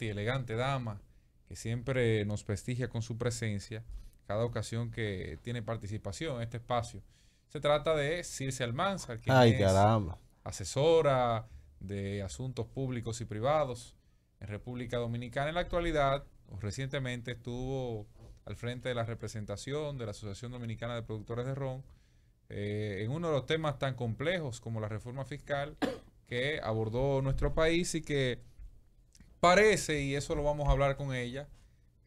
y elegante dama que siempre nos prestigia con su presencia cada ocasión que tiene participación en este espacio. Se trata de Circe Almanza, que es asesora de asuntos públicos y privados en República Dominicana. En la actualidad, recientemente estuvo al frente de la representación de la Asociación Dominicana de Productores de Ron eh, en uno de los temas tan complejos como la reforma fiscal que abordó nuestro país y que Parece, y eso lo vamos a hablar con ella,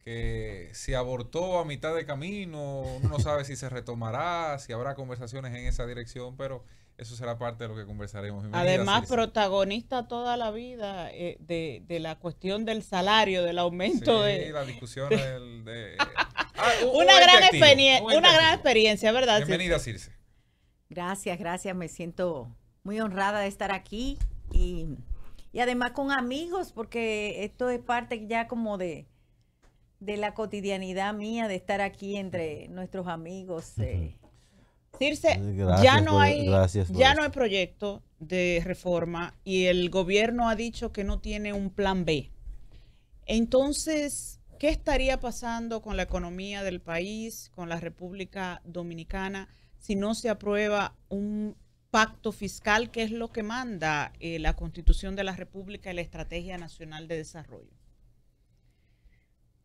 que se abortó a mitad de camino, uno no sabe si se retomará, si habrá conversaciones en esa dirección, pero eso será parte de lo que conversaremos. Además, protagonista toda la vida eh, de, la cuestión del salario, del aumento sí, de... la discusión del... una, gran una gran experiencia, ¿verdad? Bienvenida, Circe. Gracias, gracias. Me siento muy honrada de estar aquí y y además con amigos, porque esto es parte ya como de, de la cotidianidad mía, de estar aquí entre nuestros amigos. Eh. Circe, eh, ya no hay ya no hay proyecto de reforma y el gobierno ha dicho que no tiene un plan B. Entonces, ¿qué estaría pasando con la economía del país, con la República Dominicana, si no se aprueba un pacto fiscal, que es lo que manda eh, la Constitución de la República y la Estrategia Nacional de Desarrollo?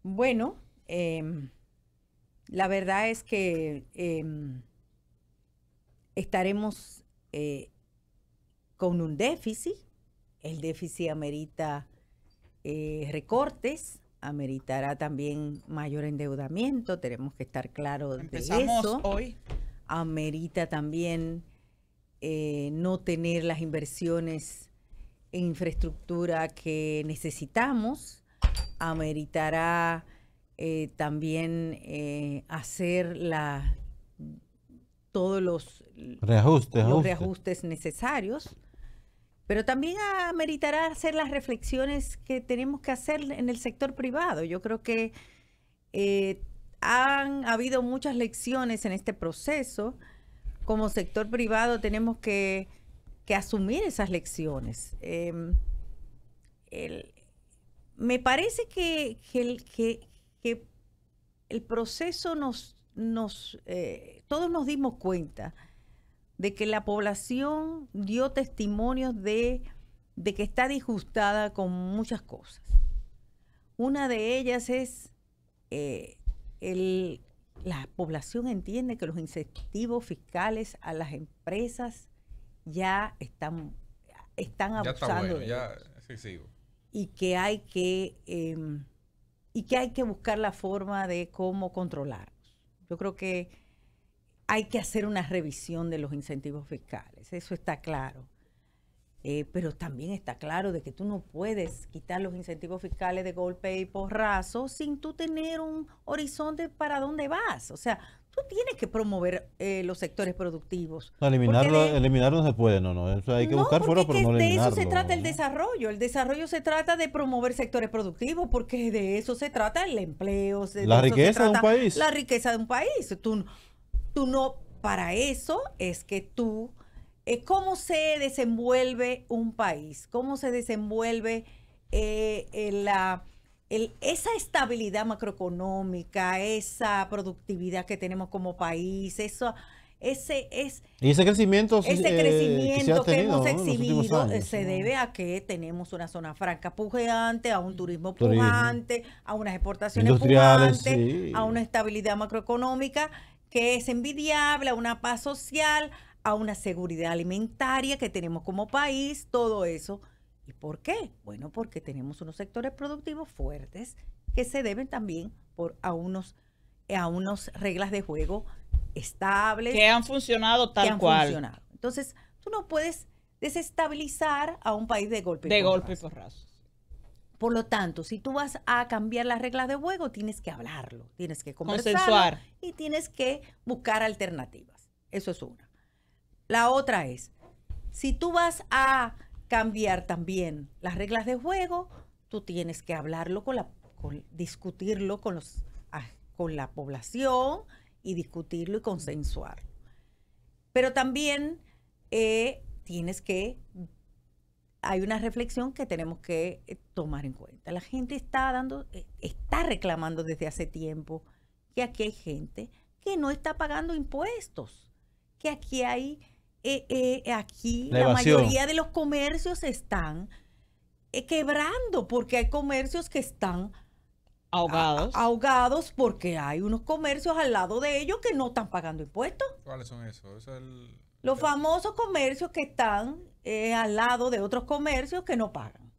Bueno, em, la verdad es que em, estaremos eh, con un déficit. El déficit amerita eh, recortes, ameritará también mayor endeudamiento, tenemos que estar claros de eso. hoy. Amerita también eh, no tener las inversiones en infraestructura que necesitamos, ameritará eh, también eh, hacer todos los, los reajustes necesarios, pero también ameritará hacer las reflexiones que tenemos que hacer en el sector privado. Yo creo que han habido muchas lecciones en este proceso como sector privado tenemos que, asumir esas lecciones. Em, me parece que, el, que, el proceso nos, nos eh, todos nos dimos cuenta de que la población dio testimonios de, que está disgustada con muchas cosas. Una de ellas es eh, el la población entiende que los incentivos fiscales a las empresas ya están, están abusando y que hay que em, y que hay que buscar la forma de cómo controlarlos. Yo creo que hay que hacer una revisión de los incentivos fiscales, eso está claro. Eh, pero también está claro de que tú no puedes quitar los incentivos fiscales de golpe y porrazo sin tú tener un horizonte para dónde vas. O sea, tú tienes que promover eh, los sectores productivos. eliminarlo, eliminarlo se puede, no, no. Eso hay que buscar fuera, pero no eliminarlo. De eso se trata el desarrollo. El desarrollo se trata de promover sectores productivos porque de eso se trata el empleo. la riqueza de un país. La riqueza de un país. Tú, tú no, para eso es que tú eh, ¿Cómo se desenvuelve un país? ¿Cómo se desenvuelve eh, la, esa estabilidad macroeconómica, esa productividad que tenemos como país, eso, ese, es, ese eh, crecimiento, que, hemos exhibido se debe a que tenemos una zona franca pujante, a un turismo, pujante, a unas exportaciones pujantes, a una estabilidad macroeconómica que es envidiable, a una paz social, a una seguridad alimentaria que tenemos como país, todo eso. ¿Y por qué? Bueno, porque tenemos unos sectores productivos fuertes que se deben también por a unos a unas reglas de juego estables que han funcionado tal cual. Funcionado. Entonces, tú no puedes desestabilizar a un país de golpe. De por golpe por Por lo tanto, si tú vas a cambiar las reglas de juego, tienes que hablarlo, tienes que conversar y tienes que buscar alternativas. Eso es una. La otra es, si tú vas a cambiar también las reglas de juego, tú tienes que hablarlo con la, discutirlo con, los, ah, con la población y discutirlo y consensuarlo. Pero también eh, tienes que, hay una reflexión que tenemos que eh, tomar en cuenta. La gente está dando, eh, está reclamando desde hace tiempo que aquí hay gente que no está pagando impuestos, que aquí hay eh, eh, aquí la, mayoría de los comercios están eh, quebrando porque hay comercios que están ahogados. ahogados porque hay unos comercios al lado de ellos que no están pagando impuestos. ¿Cuáles son esos? Los famosos comercios que están eh, al lado de otros comercios que no pagan.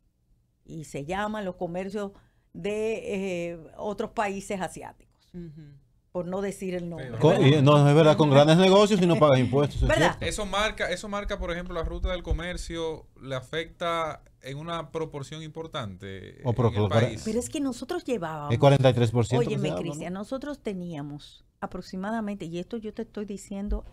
Y se llaman los comercios de otros países asiáticos por no decir el nombre. no es verdad, con grandes negocios y no pagas impuestos. eso marca, eso marca, por ejemplo, la ruta del comercio, le afecta en una proporción importante el país. Pero es que nosotros llevábamos... El 43%. Óyeme, Cristian, nosotros teníamos aproximadamente, y esto yo te estoy diciendo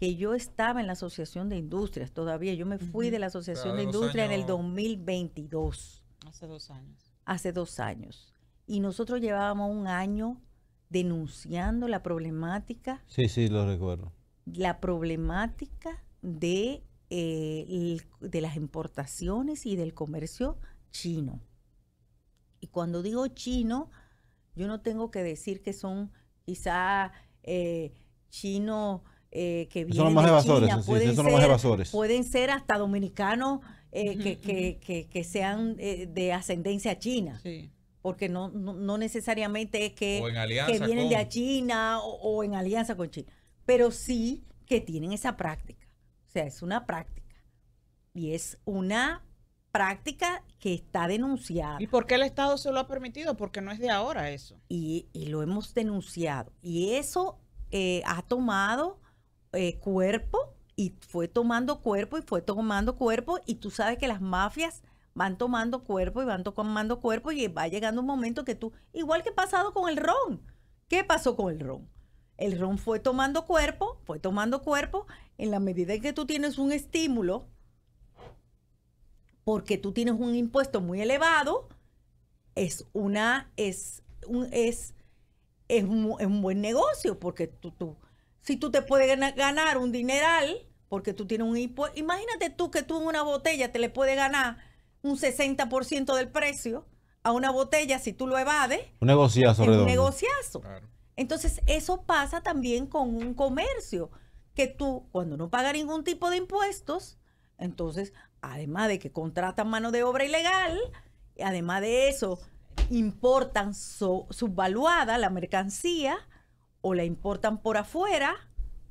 que yo estaba en la Asociación de Industrias todavía, yo me fui de la Asociación de, Industrias en el 2022. Hace dos años. Hace dos años. Y nosotros llevábamos un año denunciando la problemática. Sí, sí, lo recuerdo. La problemática de, eh, de las importaciones y del comercio chino. Y cuando digo chino, yo no tengo que decir que son quizá eh, chinos eh, que vienen de pueden, son ser, más pueden ser hasta dominicanos que, que, que, que, sean de ascendencia china. Sí porque no, no, necesariamente es que, vienen de China o, en alianza con China, pero sí que tienen esa práctica. O sea, es una práctica. Y es una práctica que está denunciada. ¿Y por qué el Estado se lo ha permitido? Porque no es de ahora eso. Y, lo hemos denunciado. Y eso eh, ha tomado eh, cuerpo y fue tomando cuerpo y fue tomando cuerpo. Y tú sabes que las mafias van tomando cuerpo y van tomando cuerpo y va llegando un momento que tú, igual que pasado con el ron, ¿qué pasó con el ron? El ron fue tomando cuerpo, fue tomando cuerpo en la medida en que tú tienes un estímulo, porque tú tienes un impuesto muy elevado, es una, es un, es, es un, buen negocio, porque tú, tú, si tú te puedes ganar un dineral, porque tú tienes un impuesto. Imagínate tú que tú en una botella te le puedes ganar un 60% del precio a una botella si tú lo evades. Un negociazo. un negociazo. Entonces, eso pasa también con un comercio, que tú, cuando no pagas ningún tipo de impuestos, entonces, además de que contratan mano de obra ilegal, además de eso, importan subvaluada la mercancía o la importan por afuera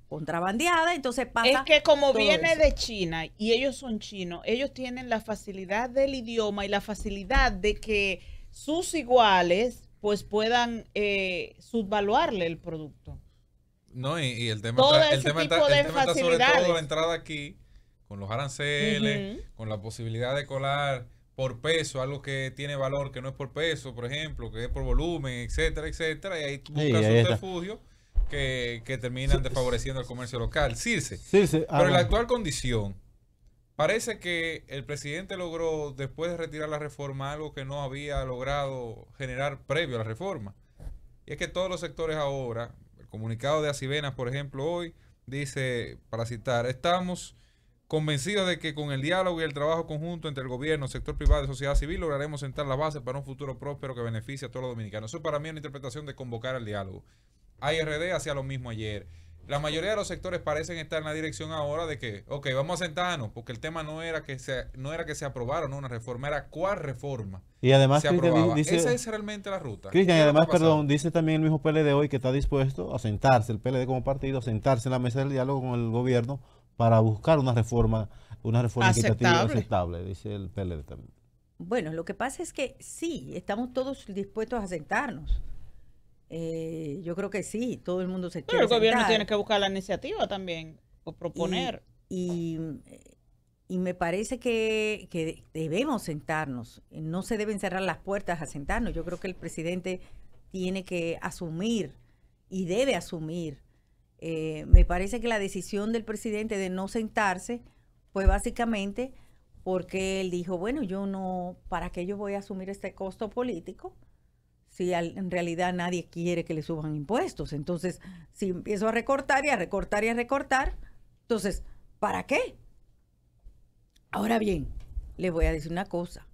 contrabandeada, entonces pasa. Es que como viene de China y ellos son chinos, ellos tienen la facilidad del idioma y la facilidad de que sus iguales pues puedan eh, subvaluarle el producto. No, y, el tema el tipo de el sobre todo la entrada aquí, con los aranceles, con la posibilidad de colar por peso, algo que tiene valor que no es por peso, por ejemplo, que es por volumen, etcétera, etcétera, y ahí buscas un refugio que, terminan desfavoreciendo el comercio local. Circe. Pero en la actual condición, parece que el presidente logró, después de retirar la reforma, algo que no había logrado generar previo a la reforma. Y es que todos los sectores ahora, el comunicado de Asivenas, por ejemplo, hoy dice, para citar, estamos convencidos de que con el diálogo y el trabajo conjunto entre el gobierno, sector privado y sociedad civil lograremos sentar la base para un futuro próspero que beneficie a todos los dominicanos. Eso para mí es una interpretación de convocar al diálogo. ARD hacía lo mismo ayer. La mayoría de los sectores parecen estar en la dirección ahora de que, ok, vamos a sentarnos, porque el tema no era que se, no era que se aprobara una reforma, era cuál reforma y además, Esa es realmente la ruta. Cristian, y además, perdón, dice también el mismo PLD hoy que está dispuesto a sentarse, el PLD como partido, a sentarse en la mesa del diálogo con el gobierno para buscar una reforma, una reforma aceptable. aceptable, dice el PLD también. Bueno, lo que pasa es que sí, estamos todos dispuestos a sentarnos. Eh, yo creo que sí, todo el mundo se Pero el gobierno tiene que buscar la iniciativa también o proponer. Y, mm, eh, y, me parece que, debemos sentarnos. Eh, no se deben cerrar las puertas a sentarnos. Yo creo que el presidente tiene que asumir y debe asumir. me parece que la decisión del presidente de no sentarse fue básicamente porque él dijo, bueno, yo no, ¿para qué yo voy a asumir este costo político? si en realidad nadie quiere que le suban impuestos. Entonces, si empiezo a recortar y a recortar y a recortar, entonces, ¿para qué? Ahora bien, le voy a decir una cosa.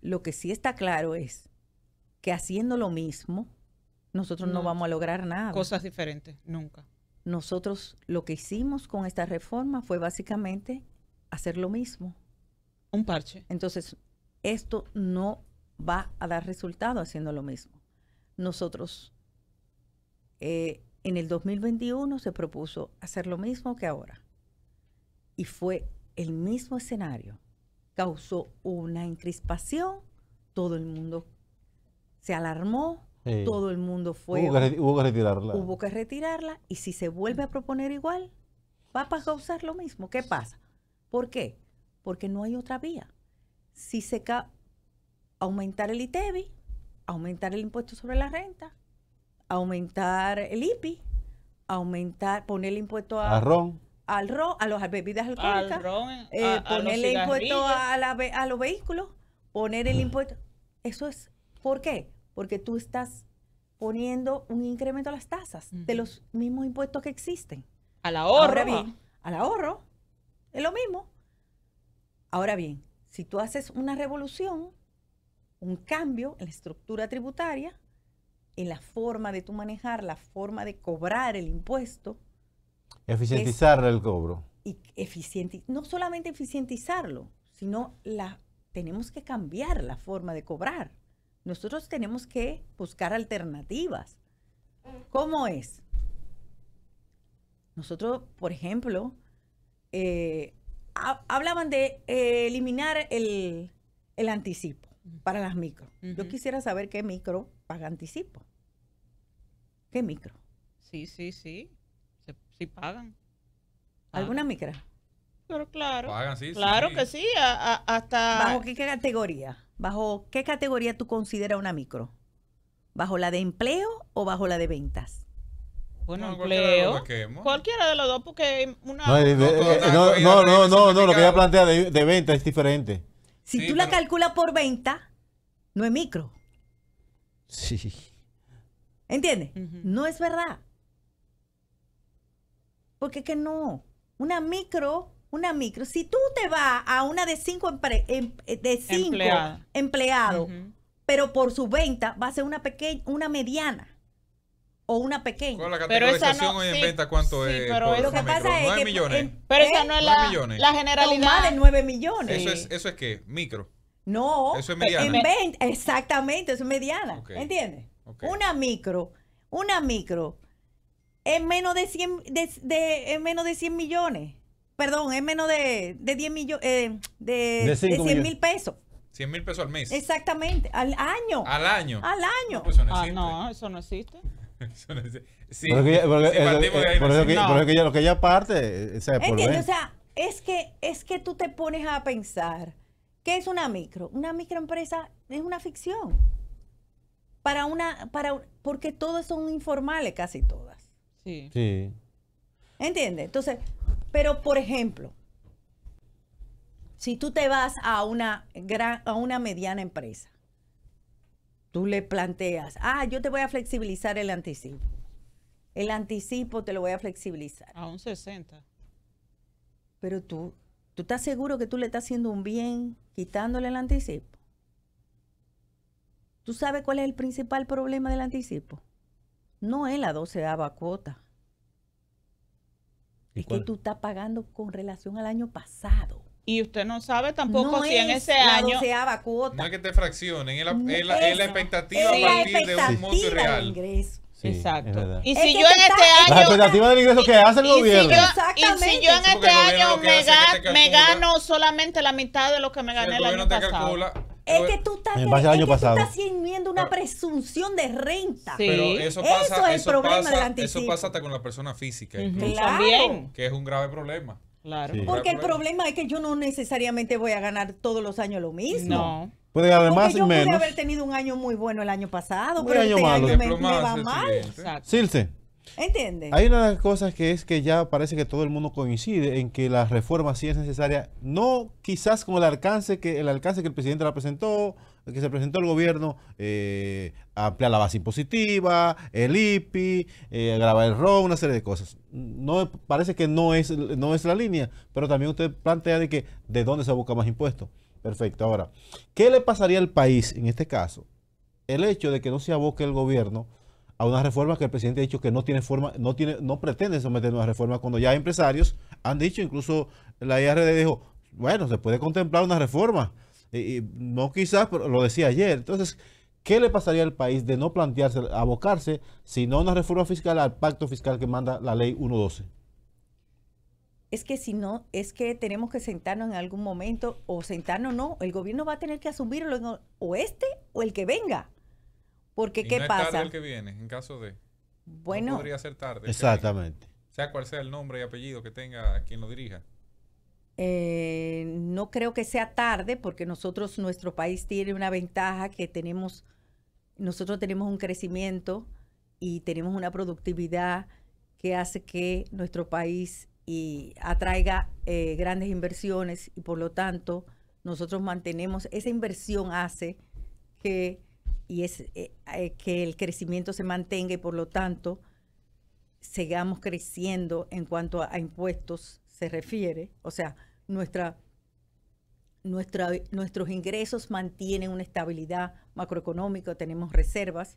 Lo que sí está claro es que haciendo lo mismo, nosotros no, no vamos a lograr nada. Cosas diferentes, nunca. Nosotros lo que hicimos con esta reforma fue básicamente hacer lo mismo. Un parche. Entonces, esto no va a dar resultado haciendo lo mismo. Nosotros eh, en el 2021 se propuso hacer lo mismo que ahora. Y fue el mismo escenario. Causó una encrispación, todo el mundo se alarmó, todo el mundo fue... Hubo que, retirarla. Hubo que retirarla y si se vuelve a proponer igual, va a causar lo mismo. ¿Qué pasa? ¿Por qué? Porque no hay otra vía. Si se, aumentar el ITEBI, e aumentar el impuesto sobre la renta, aumentar el IPI, aumentar, poner el impuesto a, al ron, a, las bebidas eh, alcohólicas, poner el impuesto a, los vehículos, poner el ah. impuesto. Eso es, ¿por qué? Porque tú estás poniendo un incremento a las tasas de los mismos impuestos que existen. Al ahorro. Ahora bien, al ahorro es lo mismo. Ahora bien, si tú haces una revolución, un cambio en la estructura tributaria, en la forma de tu manejar, la forma de cobrar el impuesto. Eficientizar el cobro. Y eficiente, no solamente eficientizarlo, sino la, tenemos que cambiar la forma de cobrar. Nosotros tenemos que buscar alternativas. ¿Cómo es? Nosotros, por ejemplo, eh, hablaban de eh, eliminar el, anticipo para las micro. Yo quisiera saber qué micro paga anticipo. ¿Qué micro? Sí, sí, sí. sí pagan. Ah. ¿Alguna micro? Pero claro. Pagan, sí, claro que sí. hasta. ¿Bajo qué, categoría? ¿Bajo qué categoría tú consideras una micro? ¿Bajo la de empleo o bajo la de ventas? Bueno, empleo. Cualquiera de, los dos, porque una. No, no, no, no, lo que ella plantea de, de venta es diferente. Si tú la calculas por venta, no es micro. Sí. ¿Entiendes? No es verdad. Porque que no. Una micro, una micro. Si tú te vas a una de cinco, em-, eh, de empleados, empleado, pero por su venta va a ser una pequeña, una mediana o una pequeña. Con la categorización pero esa no, hoy en sí, venta, ¿cuánto es? Pero lo que pasa es 9 que, millones. Eh, pero esa ¿Eh? no es la, la generalidad. más de 9 millones. Eso es, ¿Eso es qué? ¿Micro? No. Eso es mediana. exactamente, eso es mediana. Okay. ¿Entiendes? Una micro, una micro, es menos de 100, de, menos de 100 millones. Perdón, es menos de, de 10 millones, eh, de, de 100 mil pesos. 100 mil pesos al mes. Exactamente, al año. Al año. Al año. Pues eso no Ah, no, eso no existe por que lo que ella parte, o o sea, es que, es que tú te pones a pensar, ¿qué es una micro? Una microempresa es una ficción. Para una, para, porque todas son informales, casi todas. Sí. ¿Entiendes? Entonces, pero por ejemplo, si tú te vas a una gran, a una mediana empresa, tú le planteas, ah, yo te voy a flexibilizar el anticipo. El anticipo te lo voy a flexibilizar. A un 60. Pero tú, ¿tú estás seguro que tú le estás haciendo un bien quitándole el anticipo? ¿Tú sabes cuál es el principal problema del anticipo? No es la doceava cuota. Es que tú estás pagando con relación al año pasado. Y usted no sabe tampoco si en ese la año. Cuota. No es que te fraccionen, es la, expectativa a partir de un monto real. Exacto. Este y si yo en este año. La expectativa del ingreso que hace el gobierno. Exactamente. Y si yo en este año me, gano solamente la mitad de lo que me gané el, el año pasado. Es que tú estás, en base año es que Tú estás haciendo una presunción de renta. Sí. Pero eso pasa, eso es problema pasa, Eso pasa hasta con la persona física. incluso Que es un grave problema. Claro. Porque el problema es que yo no necesariamente voy a ganar todos los años lo mismo. No. Puede más Porque yo Pude haber tenido un año muy bueno el año pasado, pero año este año me, va mal. Silce. Entiende. Hay una de las cosas que es que ya parece que todo el mundo coincide en que la reforma sí es necesaria, no quizás con el alcance que el alcance que el presidente la presentó, que se presentó el gobierno, eh, ampliar la base impositiva, el IPI, eh, grabar el ROM, una serie de cosas. No, parece que no es, no es la línea, pero también usted plantea de que de dónde se busca más impuestos. Perfecto. Ahora, ¿qué le pasaría al país en este caso? El hecho de que no se aboque el gobierno a una reforma que el presidente ha dicho que no tiene forma, no tiene, no pretende someter nuevas reformas cuando ya empresarios han dicho, incluso la IRD dijo, bueno, se puede contemplar una reforma no quizás, pero lo decía ayer. Entonces, ¿qué le pasaría al país de no plantearse, abocarse, si no una reforma fiscal al pacto fiscal que manda la ley 112? Es que si no, es que tenemos que sentarnos en algún momento, o sentarnos no, el gobierno va a tener que asumirlo, o este o el que venga. Porque, ¿qué pasa? Tarde el que viene, en caso de. Bueno. podría ser tarde. Exactamente. Sea cual sea el nombre y apellido que tenga quien lo dirija. Eh, no creo que sea tarde porque nosotros, nuestro país tiene una ventaja que tenemos, nosotros tenemos un crecimiento y tenemos una productividad que hace que nuestro país atraiga eh, grandes inversiones y por lo tanto nosotros mantenemos, esa inversión hace que, y es, eh, que el crecimiento se mantenga y por lo tanto sigamos creciendo en cuanto a impuestos se refiere, o sea, nuestra, nuestros ingresos mantienen una estabilidad macroeconómica, tenemos reservas,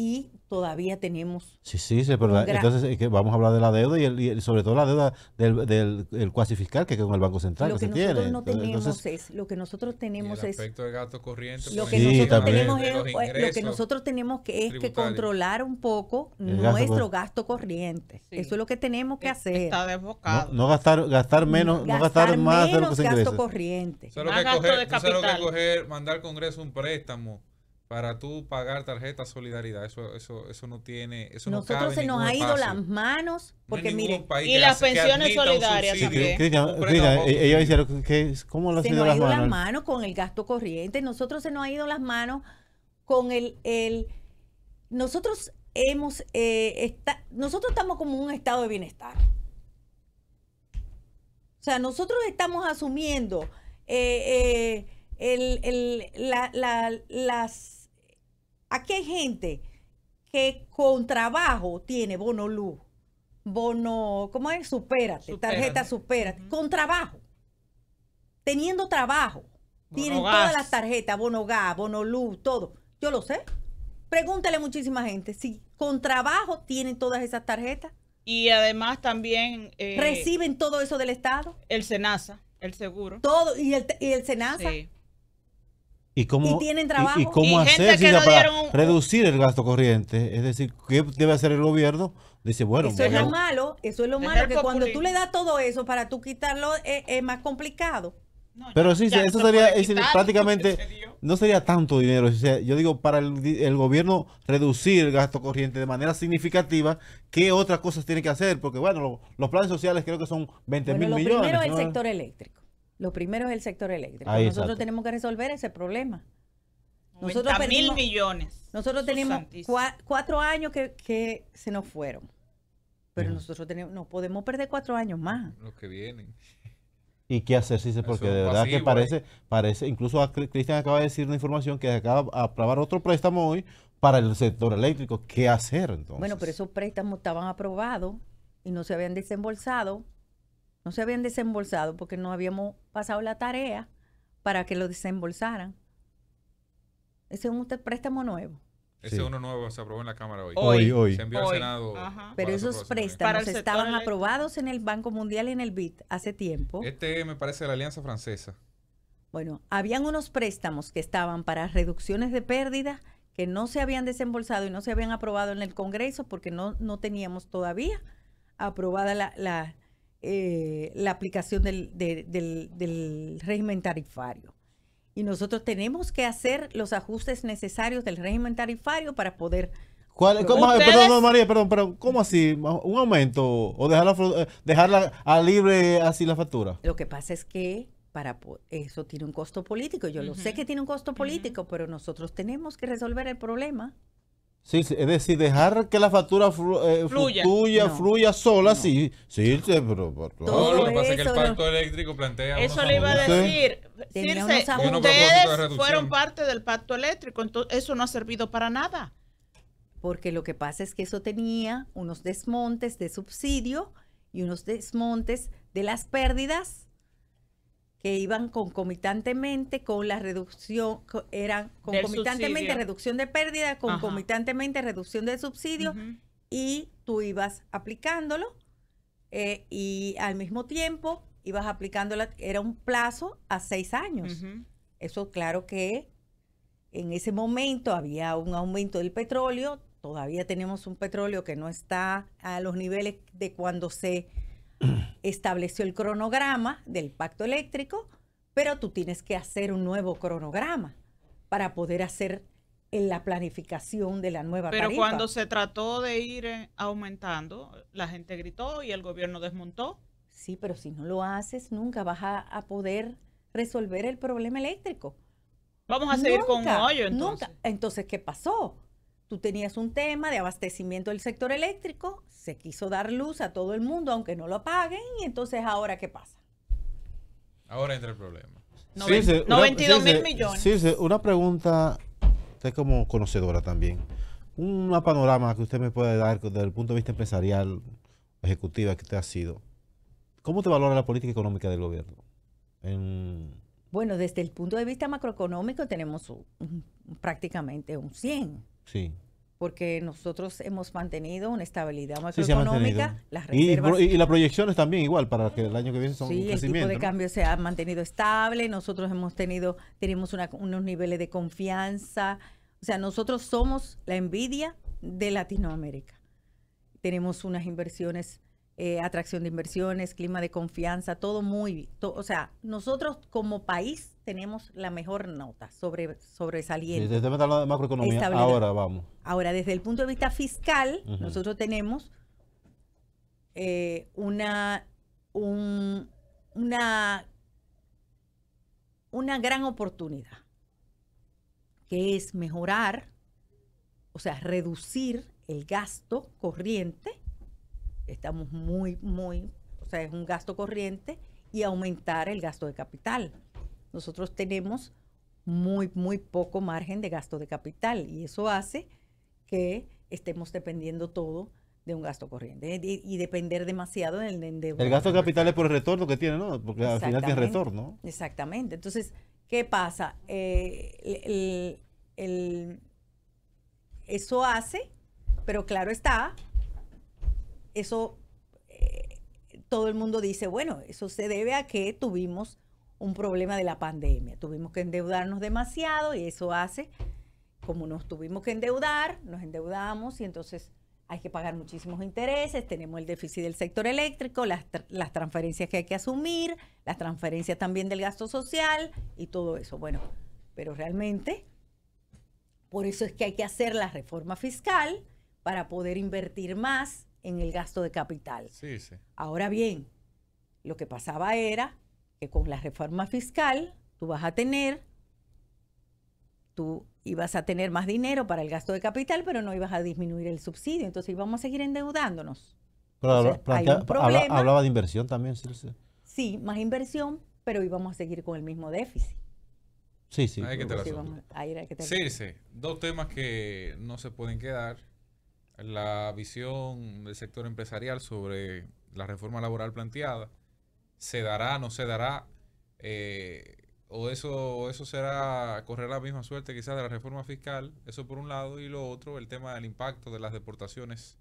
y todavía tenemos. Sí, sí, sí pero entonces que vamos a hablar de la deuda y, el, sobre todo la deuda del, del, cuasi fiscal que con el Banco Central. Lo que, nosotros no tenemos es, lo que nosotros tenemos es. Aspecto gasto corriente. Lo pues, que, pues, nosotros tenemos es, lo que nosotros tenemos es que controlar un poco nuestro gasto, corriente. Eso es lo que tenemos que hacer. Está desbocado. No, gastar, gastar menos, no gastar más menos de lo que se gasto ingresa. corriente. Solo es lo que coger, mandar al Congreso un préstamo para tú pagar tarjeta solidaridad. Eso, eso, eso no tiene. Eso Nosotros se nos ha ido las manos porque no Y las pensiones solidarias también. ellos dijeron que cómo se nos ha ido las manos? con el gasto corriente. Nosotros se nos ha ido las manos con el, el nosotros hemos eh, está, nosotros estamos como un estado de bienestar. O sea, nosotros estamos asumiendo eh, eh, el, el, la, la, las Aquí hay gente que con trabajo tiene bono luz, bono, ¿cómo es? Supérate, tarjeta supérate, con trabajo, teniendo trabajo, tienen todas las tarjetas, bono gas, bono luz, todo. Yo lo sé. Pregúntale a muchísima gente si con trabajo tienen todas esas tarjetas. Y además también... Eh, ¿Reciben todo eso del Estado? El SENASA, el seguro. Todo, y el, y el SENASA. Sí. ¿Y, cómo, tienen trabajo. ¿Y, cómo hacer para reducir el gasto corriente? Es decir, ¿qué debe hacer el gobierno? Dice, bueno, eso es lo malo, eso es lo malo, que cuando tú le das todo eso para tú quitarlo eh, es, más complicado. Pero sí, eso sería, prácticamente, no sería tanto dinero. yo digo, para el, gobierno reducir el gasto corriente de manera significativa, ¿qué otras cosas tiene que hacer? Porque bueno, los planes sociales creo que son 20 mil millones. Primero, el sector eléctrico. Lo primero es el sector eléctrico. Nosotros tenemos que resolver ese problema. Nosotros mil millones. Nosotros tenemos cuatro años que, se nos fueron. Pero nosotros tenemos, no podemos perder cuatro años más. Los que vienen. ¿Y qué hacer? Sí, porque de verdad que parece, eh. parece incluso Cristian acaba de decir una información que acaba de aprobar otro préstamo hoy para el sector eléctrico. ¿Qué hacer entonces? Bueno, pero esos préstamos estaban aprobados y no se habían desembolsado no se habían desembolsado porque no habíamos pasado la tarea para que lo desembolsaran. Ese es un préstamo nuevo. Ese es uno nuevo se aprobó en la Cámara hoy. Hoy, Se envió al Senado. Pero esos préstamos estaban aprobados en el Banco Mundial y en el BID hace tiempo. Este me parece la Alianza Francesa. Bueno, habían unos préstamos que estaban para reducciones de pérdida que no se habían desembolsado y no se habían aprobado en el Congreso porque no, no teníamos todavía aprobada la, eh, la aplicación del, del, régimen tarifario. Y nosotros tenemos que hacer los ajustes necesarios del régimen tarifario para poder ¿Cuál, cómo, perdón, María, perdón, pero ¿cómo así? ¿Un aumento o dejarla, eh, dejarla a libre así la factura? Lo que pasa es que para eso tiene un costo político. Yo lo sé que tiene un costo político, pero nosotros tenemos que resolver el problema. Sí, es decir, dejar que la factura eh, fluya, fluya, sola, sí, sí, pero... Todo lo que pasa es que el pacto eléctrico plantea... Eso le iba a decir, ustedes fueron parte del pacto eléctrico, entonces eso no ha servido para nada. Porque lo que pasa es que eso tenía unos desmontes de subsidio y unos desmontes de las pérdidas que iban concomitantemente con la reducción, eran concomitantemente reducción de pérdida, concomitantemente reducción de subsidio, y tú ibas aplicándolo eh, y al mismo tiempo ibas aplicándolo, era un plazo a seis años. Eso claro que en ese momento había un aumento del petróleo, todavía tenemos un petróleo que no está a los niveles de cuando se estableció el cronograma del pacto eléctrico, pero tú tienes que hacer un nuevo cronograma para poder hacer en eh, la planificación de la nueva Pero cuando se trató de ir eh, aumentando, la gente gritó y el gobierno desmontó. Sí, pero si no lo haces, nunca vas a, poder resolver el problema eléctrico. Vamos a seguir con un hoyo entonces. Nunca. Entonces, ¿qué pasó? Tú tenías un tema de abastecimiento del sector eléctrico, se quiso dar luz a todo el mundo, aunque no lo paguen, y entonces ahora qué pasa? Ahora entra el problema. 92 mil millones. Sí, una pregunta, usted como conocedora también, un panorama que usted me puede dar desde el punto de vista empresarial, ejecutiva que usted ha sido. ¿Cómo te valora la política económica del gobierno? Bueno, desde el punto de vista macroeconómico tenemos prácticamente un 100. Sí. Porque nosotros hemos mantenido una estabilidad macroeconómica, las reservas. Y, las proyecciones también igual, para que el año que viene son Sí, el tipo de cambio se ha mantenido estable, nosotros hemos tenido, tenemos unos niveles de confianza. O sea, nosotros somos la envidia de Latinoamérica. Tenemos unas inversiones eh, atracción de inversiones, clima de confianza, todo muy, o sea, nosotros como país tenemos la mejor nota sobre, sobresaliente. Desde el macroeconomía, ahora vamos. Ahora, desde el punto de vista fiscal, nosotros tenemos eh, una, una, una gran oportunidad, que es mejorar, o sea, reducir el gasto corriente estamos muy, muy, o sea, es un gasto corriente y aumentar el gasto de capital. Nosotros tenemos muy, muy poco margen de gasto de capital y eso hace que estemos dependiendo todo de un gasto corriente eh, y, depender demasiado del endeudamiento. El gasto de capital es por el retorno que tiene, ¿no? Porque al final tiene retorno. Exactamente. Entonces, ¿qué pasa? Eh, eso hace, pero claro está eso eh, todo el mundo dice, bueno, eso se debe a que tuvimos un problema de la pandemia, tuvimos que endeudarnos demasiado y eso hace, como nos tuvimos que endeudar, nos endeudamos y entonces hay que pagar muchísimos intereses, tenemos el déficit del sector eléctrico, las, las, transferencias que hay que asumir, las transferencias también del gasto social y todo eso. Bueno, pero realmente, por eso es que hay que hacer la reforma fiscal para poder invertir más en el gasto de capital. Sí, Ahora bien, lo que pasaba era que con la reforma fiscal tú vas a tener, tú ibas a tener más dinero para el gasto de capital, pero no ibas a disminuir el subsidio, entonces íbamos a seguir endeudándonos. hablaba de inversión también, sí, sí. más inversión, pero íbamos a seguir con el mismo déficit. Sí, sí. hay que sí, sí. Dos temas que no se pueden quedar la visión del sector empresarial sobre la reforma laboral planteada. ¿Se dará, no se dará? Eh, ¿O eso, eso será correr la misma suerte quizás de la reforma fiscal? Eso por un lado. Y lo otro, el tema del impacto de las deportaciones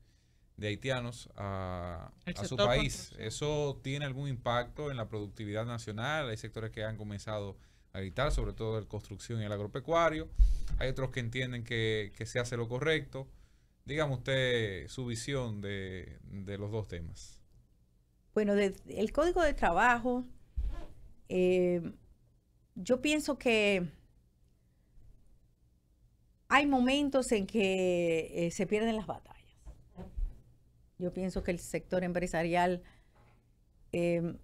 de haitianos a, su país. ¿Eso tiene algún impacto en la productividad nacional? Hay sectores que han comenzado a gritar, sobre todo el construcción y el agropecuario. Hay otros que entienden que se hace lo correcto. Dígame usted su visión de, los dos temas. Bueno, el código de trabajo, eh, yo pienso que hay momentos en que eh, se pierden las batallas. Yo pienso que el sector empresarial eh,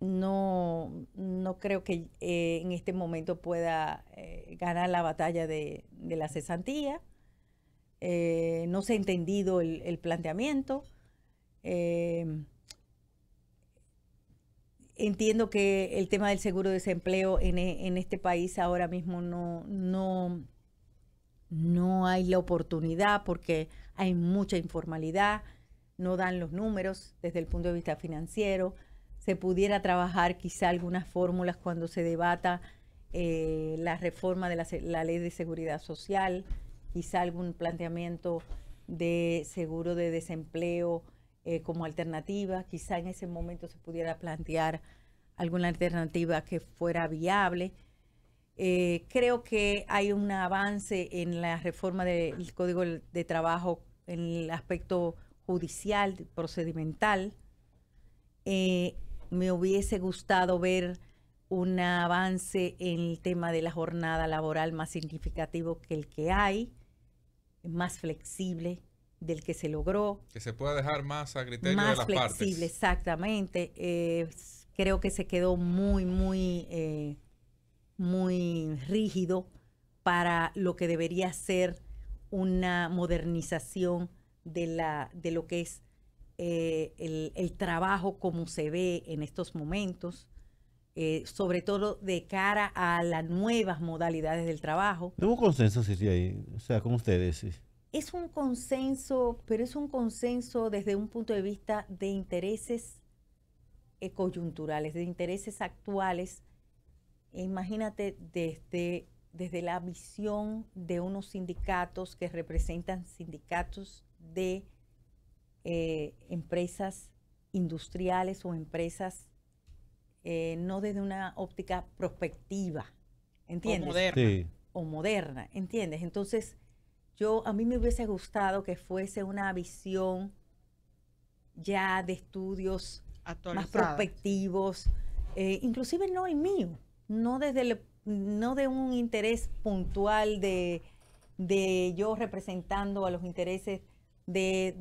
no, creo que en este momento pueda ganar la batalla de la cesantía eh, no se ha entendido el, planteamiento. Em, entiendo que el tema del seguro de desempleo en, e, este país ahora mismo no, no, hay la oportunidad porque hay mucha informalidad, no dan los números desde el punto de vista financiero. Se pudiera trabajar quizá algunas fórmulas cuando se debata eh, la reforma de la ley de seguridad social quizá algún planteamiento de seguro de desempleo eh, como alternativa, quizá en ese momento se pudiera plantear alguna alternativa que fuera viable. Eh, creo que hay un avance en la reforma del Código de Trabajo en el aspecto judicial, procedimental. Eh, me hubiese gustado ver un avance en el tema de la jornada laboral más significativo que el que hay más flexible del que se logró. Que se pueda dejar más a criterio de las flexible, exactamente. Eh, creo que se quedó muy, muy, eh, muy rígido para lo que debería ser una modernización de, la, de lo que es eh, el, trabajo como se ve en estos momentos. Eh, sobre todo de cara a las nuevas modalidades del trabajo. Hubo consenso, o sea, con ustedes, Es un consenso, pero es un consenso desde un punto de vista de intereses eh, coyunturales, de intereses actuales. E imagínate desde, desde la visión de unos sindicatos que representan sindicatos de eh, empresas industriales o empresas eh, no desde una óptica prospectiva, ¿entiendes? O moderna. ¿entiendes? Entonces, yo, a mí me hubiese gustado que fuese una visión ya de estudios más prospectivos, eh, inclusive no el mío, no desde no de un interés puntual de, yo representando a los intereses del,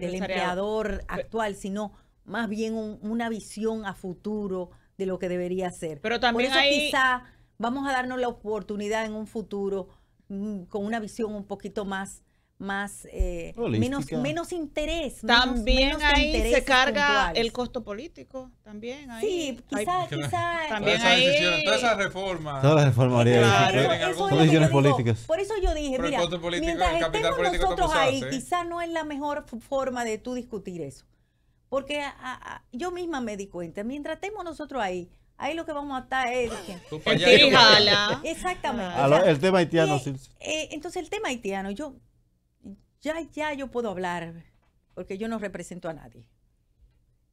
empleador actual, sino más bien una visión a futuro de lo que debería ser. Pero también Por eso hay... quizá vamos a darnos la oportunidad en un futuro mm, con una visión un poquito más más eh, menos menos interés también ahí se carga el costo político también ahí, sí quizá, también todas esas decisiones todas esas reformas todas las reformas políticas por eso yo dije mira mientras estemos nosotros ahí quizá no es la mejor forma de tú discutir eso porque yo misma me di cuenta, mientras estemos nosotros ahí, ahí lo que vamos a estar es... Exactamente. el tema haitiano, sí. Eh, entonces el tema haitiano, yo ya, ya yo puedo hablar, porque yo no represento a nadie.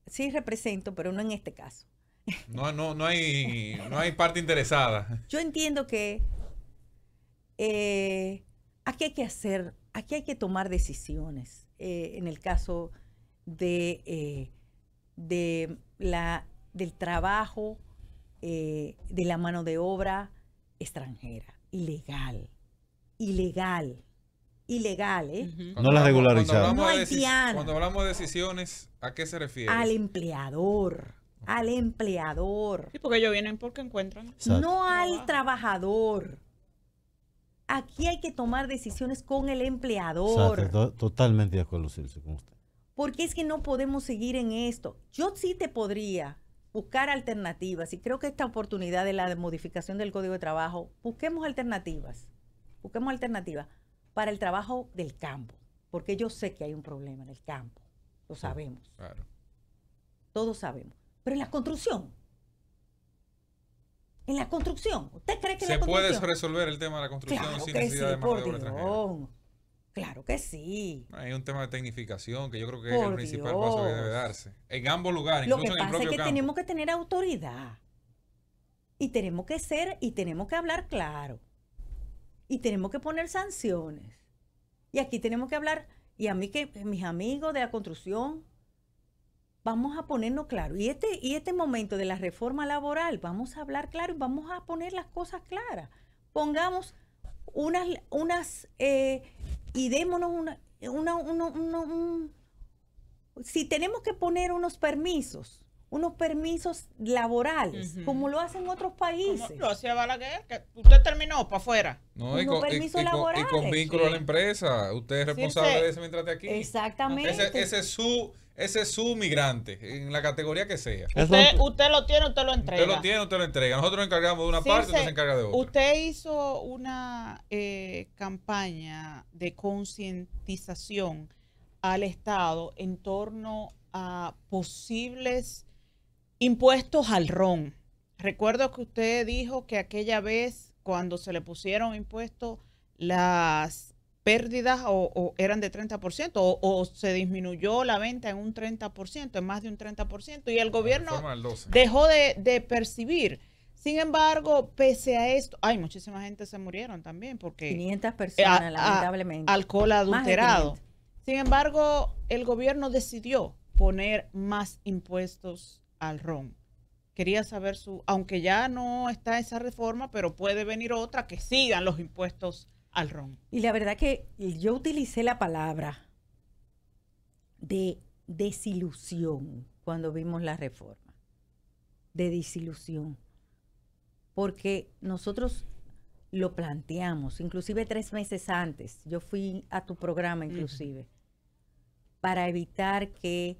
Sí represento, pero no en este caso. No, no, hay, no hay parte interesada. Yo entiendo que eh, aquí hay que hacer, aquí hay que tomar decisiones. Eh, en el caso de, eh, de la, del trabajo, eh, de la mano de obra extranjera, ilegal, ilegal, ilegal, ¿eh? No la regularizamos Cuando hablamos, de decisiones, ¿a qué se refiere? Al empleador al empleador. Sí, porque ellos vienen porque encuentran. No al trabajador. Aquí hay que tomar decisiones con el empleador. Totalmente de acuerdo, con usted porque es que no podemos seguir en esto. Yo sí te podría buscar alternativas y creo que esta oportunidad de la modificación del Código de Trabajo, busquemos alternativas, busquemos alternativas para el trabajo del campo, porque yo sé que hay un problema en el campo, lo sabemos. Claro. Todos sabemos. Pero en la construcción, en la construcción. ¿Usted cree que ¿Se la construcción? puede resolver el tema de la construcción sin necesidad de de Claro que sí. Hay un tema de tecnificación que yo creo que es el principal paso que debe darse. En ambos lugares. Lo que pasa es que tenemos que tener autoridad. Y tenemos que ser y tenemos que hablar claro. Y tenemos que poner sanciones. Y aquí tenemos que hablar, y a mí que mis amigos de la construcción, vamos a ponernos claro. Y este, y este momento de la reforma laboral, vamos a hablar claro y vamos a poner las cosas claras. Pongamos unas, unas eh, y démonos una, una, un, si tenemos que poner unos permisos, unos permisos laborales, como lo hacen otros países. lo hacía Balaguer, que usted terminó para afuera. No, y con, y, con, vínculo a la empresa. Usted es responsable de eso mientras aquí. Exactamente. ese es su ese es su migrante, en la categoría que sea. Usted, lo tiene, usted lo entrega. Usted lo tiene, usted lo entrega. Nosotros nos encargamos de una parte, usted se encarga de otra. Usted hizo una eh, campaña de concientización al Estado en torno a posibles impuestos al ron. Recuerdo que usted dijo que aquella vez, cuando se le pusieron impuestos, las pérdidas o, eran de 30% o, se disminuyó la venta en un 30%, en más de un 30% y el gobierno dejó de, percibir. Sin embargo, pese a esto, hay muchísima gente se murieron también porque 500 eh, personas lamentablemente. alcohol adulterado. Sin embargo, el gobierno decidió poner más impuestos al ron. Quería saber su, aunque ya no está esa reforma, pero puede venir otra que sigan los impuestos y la verdad que yo utilicé la palabra de desilusión cuando vimos la reforma, de desilusión, porque nosotros lo planteamos, inclusive tres meses antes, yo fui a tu programa inclusive, para evitar que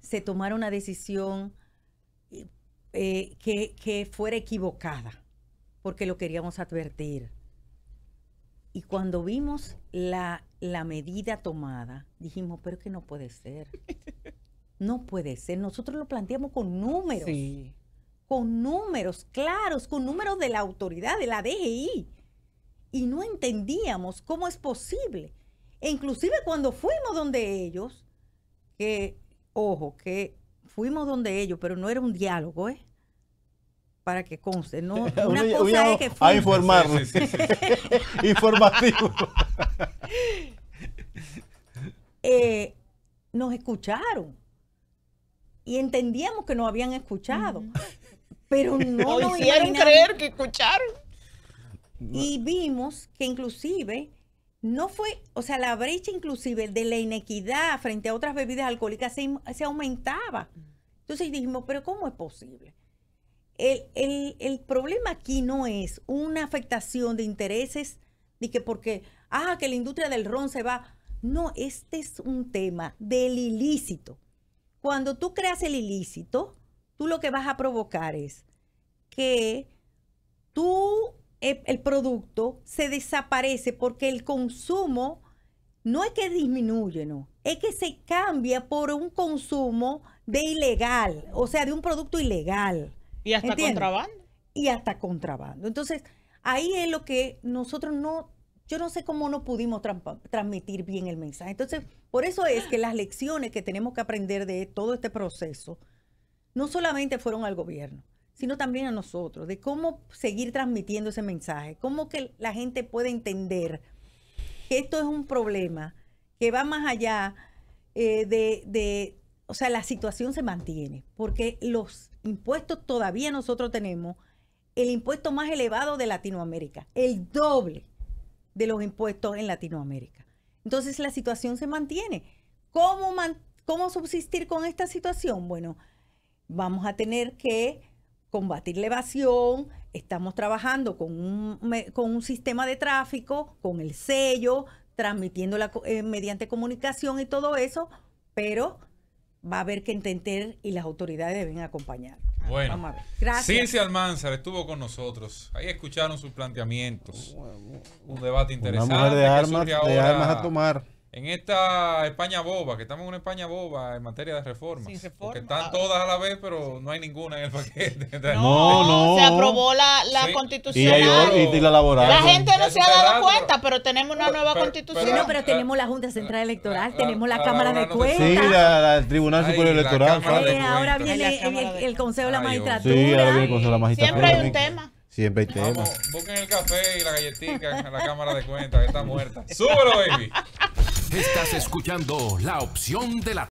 se tomara una decisión eh, que fuera equivocada, porque lo queríamos advertir y cuando vimos la, medida tomada, dijimos, pero que no puede ser. No puede ser. Nosotros lo planteamos con números. Con números claros, con números de la autoridad, de la DGI. Y no entendíamos cómo es posible. E inclusive cuando fuimos donde ellos, que, ojo, que fuimos donde ellos, pero no era un diálogo, ¿eh? para que conste. No, una cosa que A informarnos, Informativo. Eh, nos escucharon. Y entendíamos que nos habían escuchado. Pero no nos hicieron creer que escucharon. Y vimos que inclusive no fue, o sea, la brecha inclusive de la inequidad frente a otras bebidas alcohólicas se, se aumentaba. Entonces dijimos, pero ¿cómo es posible? el, problema aquí no es una afectación de intereses, ni que porque, ah, que la industria del ron se va. No, este es un tema del ilícito. Cuando tú creas el ilícito, tú lo que vas a provocar es que tú, eh, el, producto se desaparece porque el consumo no es que disminuye, no, es que se cambia por un consumo de ilegal, o sea, de un producto ilegal. Y hasta contrabando. Y hasta contrabando. Entonces, ahí es lo que nosotros no, yo no sé cómo no pudimos transmitir bien el mensaje. Entonces, por eso es que las lecciones que tenemos que aprender de todo este proceso, no solamente fueron al gobierno, sino también a nosotros, de cómo seguir transmitiendo ese mensaje, cómo que la gente puede entender que esto es un problema que va más allá eh, de, o sea, la situación se mantiene, porque los impuestos todavía nosotros tenemos el impuesto más elevado de Latinoamérica, el doble de los impuestos en Latinoamérica. Entonces la situación se mantiene. ¿Cómo, cómo subsistir con esta situación? Bueno, vamos a tener que combatir la evasión, estamos trabajando con un, con un sistema de tráfico, con el sello, transmitiendo la, eh, mediante comunicación y todo eso, pero va a haber que entender y las autoridades deben acompañar. Bueno, gracias. Almanzar estuvo con nosotros. Ahí escucharon sus planteamientos. Un debate interesante. Una mujer de armas a tomar en esta España boba, que estamos en una España boba en materia de reformas. reforma. Porque están todas a la vez, pero no hay ninguna en el paquete. No, no. Se aprobó la, la constitucional. la laboral. La gente no se ha dado cuenta, pero, tenemos una nueva constitución. Pero, no, pero tenemos la Junta Central eh, Electoral, eh, tenemos la, eh, Cámara de Cuentas. Sí, la, Tribunal Superior Electoral. ahora viene el, Consejo de la Magistratura. ahora viene el Consejo de la Magistratura. Siempre hay un tema. Siempre hay tema. Busquen el café y la galletita en la Cámara de Cuentas, que está muerta. ¡Súbelo, baby! Estás escuchando la opción de la